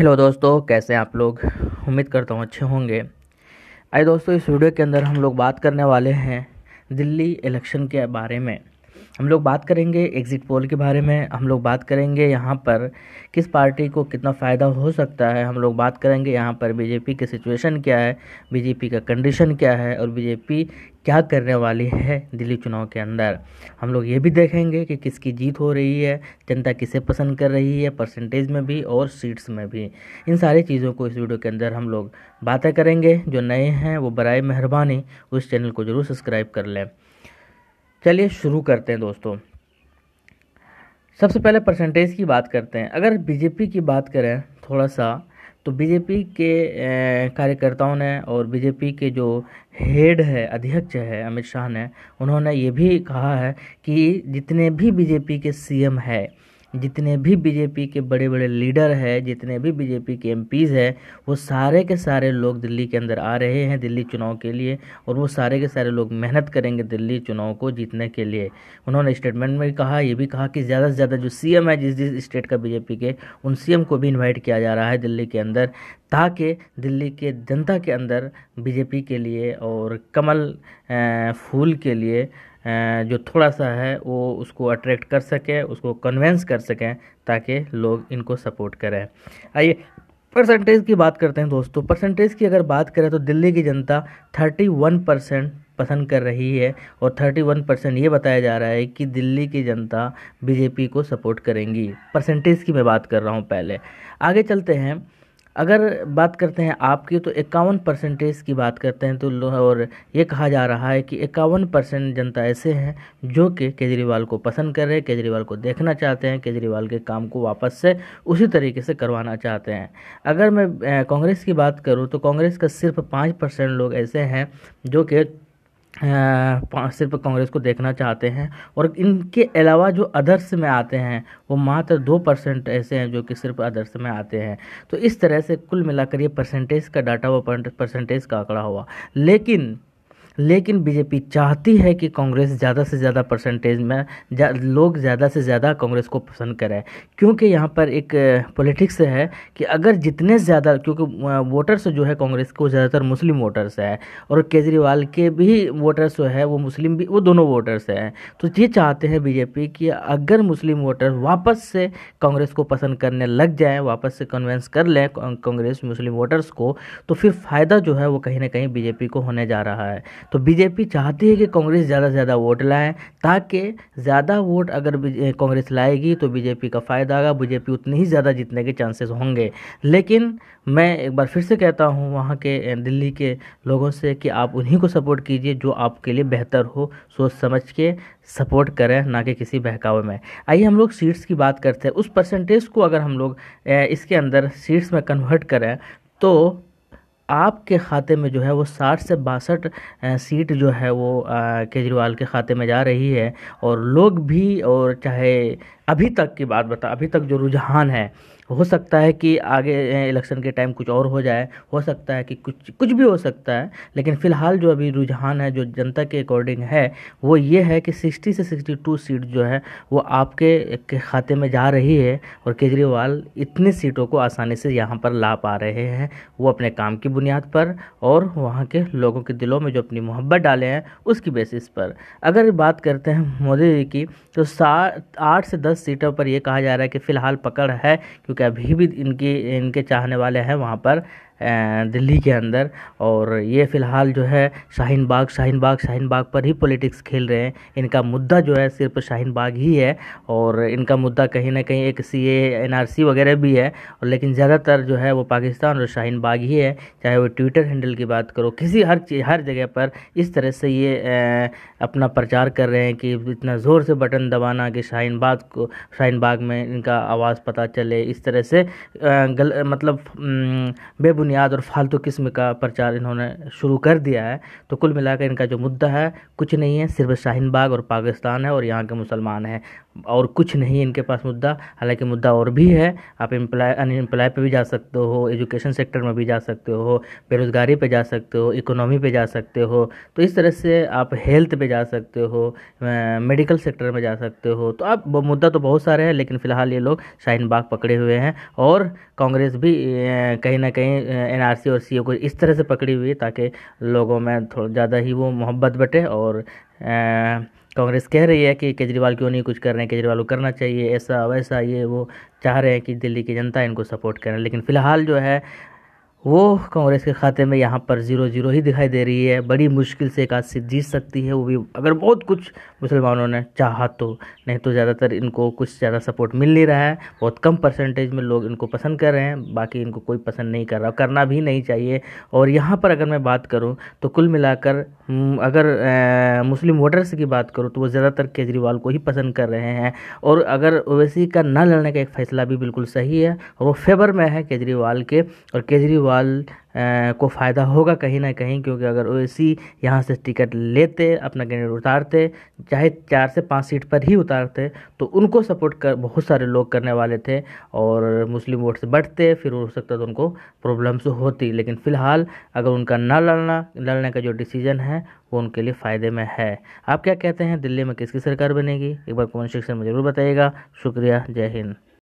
hello दोस्तों कैसे आप लोग उम्मीद करता हूँ अच्छे होंगे आई दोस्तों इस वीडियो के अंदर हम लोग बात करने वाले हैं दिल्ली इलेक्शन के बारे में हम लोग बात करेंगे एग्ज़िट पोल के बारे में हम लोग बात करेंगे यहाँ पर किस पार्टी को कितना फ़ायदा हो सकता है हम लोग बात करेंगे यहाँ पर बीजेपी की सिचुएशन क्या है बीजेपी का कंडीशन क्या है और बीजेपी क्या करने वाली है दिल्ली चुनाव के अंदर हम लोग ये भी देखेंगे कि किसकी जीत हो रही है जनता किसे पसंद कर रही है परसेंटेज में भी और सीट्स में भी इन सारी चीज़ों को इस वीडियो के अंदर हम लोग बातें करेंगे जो नए हैं वो बरए मेहरबानी उस चैनल को ज़रूर सब्सक्राइब कर लें चलिए शुरू करते हैं दोस्तों सबसे पहले परसेंटेज की बात करते हैं अगर बीजेपी की बात करें थोड़ा सा तो बीजेपी के कार्यकर्ताओं ने और बीजेपी के जो हेड है अध्यक्ष है अमित शाह ने उन्होंने ये भी कहा है कि जितने भी बीजेपी के सीएम है जितने भी बीजेपी के बड़े बड़े लीडर हैं जितने भी बीजेपी के एम हैं वो सारे के सारे लोग दिल्ली के अंदर आ रहे हैं दिल्ली चुनाव के लिए और वो सारे के सारे लोग मेहनत करेंगे दिल्ली चुनाव को जीतने के लिए उन्होंने स्टेटमेंट में कहा ये भी कहा कि ज़्यादा से ज़्यादा जो सी है जिस जिस स्टेट का बीजेपी के उन सी को भी इन्वाइट किया जा रहा है दिल्ली के अंदर ताकि दिल्ली के जनता के अंदर बीजेपी के लिए और कमल फूल के लिए जो थोड़ा सा है वो उसको अट्रैक्ट कर सकें उसको कन्वेंस कर सकें ताकि लोग इनको सपोर्ट करें आइए परसेंटेज की बात करते हैं दोस्तों परसेंटेज की अगर बात करें तो दिल्ली की जनता थर्टी वन परसेंट पसंद कर रही है और 31 परसेंट ये बताया जा रहा है कि दिल्ली की जनता बीजेपी को सपोर्ट करेंगी परसेंटेज की मैं बात कर रहा हूँ पहले आगे चलते हैं अगर बात करते हैं आपकी तो इक्यावन परसेंटेज की बात करते हैं तो और ये कहा जा रहा है कि इक्यावन परसेंट जनता ऐसे हैं जो कि केजरीवाल को पसंद कर रहे हैं केजरीवाल को देखना चाहते हैं केजरीवाल के काम को वापस से उसी तरीके से करवाना चाहते हैं अगर मैं कांग्रेस की बात करूँ तो कांग्रेस का सिर्फ पाँच परसेंट लोग ऐसे हैं जो कि सिर्फ कांग्रेस को देखना चाहते हैं और इनके अलावा जो अदर्स में आते हैं वो मात्र दो परसेंट ऐसे हैं जो कि सिर्फ अदर्स में आते हैं तो इस तरह से कुल मिलाकर ये परसेंटेज का डाटा हुआ परसेंटेज का आंकड़ा हुआ लेकिन लेकिन बीजेपी चाहती है कि कांग्रेस ज़्यादा से ज़्यादा परसेंटेज में जा, लोग ज़्यादा से ज़्यादा कांग्रेस को पसंद करें क्योंकि यहाँ पर एक पॉलिटिक्स है कि अगर जितने ज़्यादा क्योंकि वोटर्स जो है कांग्रेस को ज़्यादातर मुस्लिम वोटर्स है और केजरीवाल के भी वोटर्स जो है वो मुस्लिम भी वो दोनों वोटर्स हैं तो ये चाहते हैं बीजेपी कि अगर मुस्लिम वोटर वापस से कांग्रेस को पसंद करने लग जाए वापस से कन्वेंस कर लें कांग्रेस मुस्लिम वोटर्स को तो फिर फ़ायदा जो है वो कहीं ना कहीं बीजेपी को होने जा रहा है तो बीजेपी चाहती है कि कांग्रेस ज़्यादा से ज़्यादा वोट लाएँ ताकि ज़्यादा वोट अगर कांग्रेस लाएगी तो बीजेपी का फ़ायदा आएगा बीजेपी उतनी ही ज़्यादा जीतने के चांसेस होंगे लेकिन मैं एक बार फिर से कहता हूँ वहाँ के दिल्ली के लोगों से कि आप उन्हीं को सपोर्ट कीजिए जो आपके लिए बेहतर हो सोच समझ के सपोर्ट करें ना कि किसी बहकावे में आइए हम लोग सीट्स की बात करते हैं उस परसेंटेज को अगर हम लोग इसके अंदर सीट्स में कन्वर्ट करें तो आपके खाते में जो है वो साठ से बासठ सीट जो है वो केजरीवाल के खाते में जा रही है और लोग भी और चाहे अभी तक की बात बता अभी तक जो रुझान है हो सकता है कि आगे इलेक्शन के टाइम कुछ और हो जाए हो सकता है कि कुछ कुछ भी हो सकता है लेकिन फ़िलहाल जो अभी रुझान है जो जनता के अकॉर्डिंग है वो ये है कि 60 से 62 सीट जो है वो आपके के खाते में जा रही है और केजरीवाल इतनी सीटों को आसानी से यहाँ पर ला पा रहे हैं वो अपने काम की बुनियाद पर और वहाँ के लोगों के दिलों में जो अपनी मोहब्बत डाले हैं उसकी बेसिस पर अगर बात करते हैं मोदी जी की तो सात आठ से दस सीटों पर यह कहा जा रहा है कि फिलहाल पकड़ है क्योंकि अभी भी इनकी इनके चाहने वाले हैं वहाँ पर दिल्ली के अंदर और ये फ़िलहाल जो है शाहीन बाग शाहीन बाग शाहीन बाग पर ही पॉलिटिक्स खेल रहे हैं इनका मुद्दा जो है सिर्फ शाहीन बाग ही है और इनका मुद्दा कहीं ना कहीं एक सी सी वगैरह भी है और लेकिन ज़्यादातर जो है वो पाकिस्तान और शाहीन बाग ही है चाहे वो ट्विटर हैंडल की बात करो किसी हर हर जगह पर इस तरह से ये अपना प्रचार कर रहे हैं कि इतना ज़ोर से बटन दबाना कि शाहीन बाग को शाहीन बाग में इनका आवाज़ पता चले इस तरह से गल मतलब बेबुनियाद बेबुनियाद और फालतू किस्म का प्रचार इन्होंने शुरू कर दिया है तो कुल मिलाकर इनका जो मुद्दा है कुछ नहीं है सिर्फ शाहीन बाग और पाकिस्तान है और यहाँ के मुसलमान हैं और कुछ नहीं इनके पास मुद्दा हालांकि मुद्दा और भी है आप एम्प्लाय अनएम्प्लॉय पे भी जा सकते हो एजुकेशन सेक्टर में भी जा सकते हो बेरोज़गारी पे जा सकते हो इकोनॉमी पे जा सकते हो तो इस तरह से आप हेल्थ पे जा सकते हो मेडिकल सेक्टर में जा सकते हो तो आप मुद्दा तो बहुत सारे हैं लेकिन फ़िलहाल ये लोग शाहीन बाग पकड़े हुए हैं और कांग्रेस भी कहीं ना कहीं एन और सी को इस तरह से पकड़ी हुई है ताकि लोगों में थोड़ा ज़्यादा ही वो मोहब्बत बटे और कांग्रेस कह रही है कि केजरीवाल क्यों नहीं कुछ कर रहे हैं केजरीवाल को करना चाहिए ऐसा वैसा ये वो चाह रहे हैं कि दिल्ली की जनता इनको सपोर्ट करें लेकिन फ़िलहाल जो है वो कांग्रेस के खाते में यहाँ पर ज़ीरो ज़ीरो ही दिखाई दे रही है बड़ी मुश्किल से एक आज सीट जीत सकती है वो भी अगर बहुत कुछ मुसलमानों ने चाहा तो नहीं तो ज़्यादातर इनको कुछ ज़्यादा सपोर्ट मिल नहीं रहा है बहुत कम परसेंटेज में लोग इनको पसंद कर रहे हैं बाकी इनको कोई पसंद नहीं कर रहा करना भी नहीं चाहिए और यहाँ पर अगर मैं बात करूँ तो कुल मिलाकर हम्म, अगर मुस्लिम वोटर्स की बात करूँ तो वो ज़्यादातर केजरीवाल को ही पसंद कर रहे हैं और अगर ओवैसी का ना लड़ने का एक फैसला भी बिल्कुल सही है और वो फेवर में है केजरीवाल के और केजरीवाल जायसवाल को फ़ायदा होगा कहीं ना कहीं क्योंकि अगर ओवैसी यहाँ से टिकट लेते अपना कैंडिडेट उतारते चाहे चार से पाँच सीट पर ही उतारते तो उनको सपोर्ट कर बहुत सारे लोग करने वाले थे और मुस्लिम वोट से बढ़ते फिर हो सकता तो उनको प्रॉब्लम्स होती लेकिन फ़िलहाल अगर उनका ना लड़ना लड़ने का जो डिसीजन है वो उनके लिए फ़ायदे में है आप क्या कहते हैं दिल्ली में किसकी सरकार बनेगी एक बार कमेंट सेक्शन में ज़रूर बताइएगा शुक्रिया जय हिंद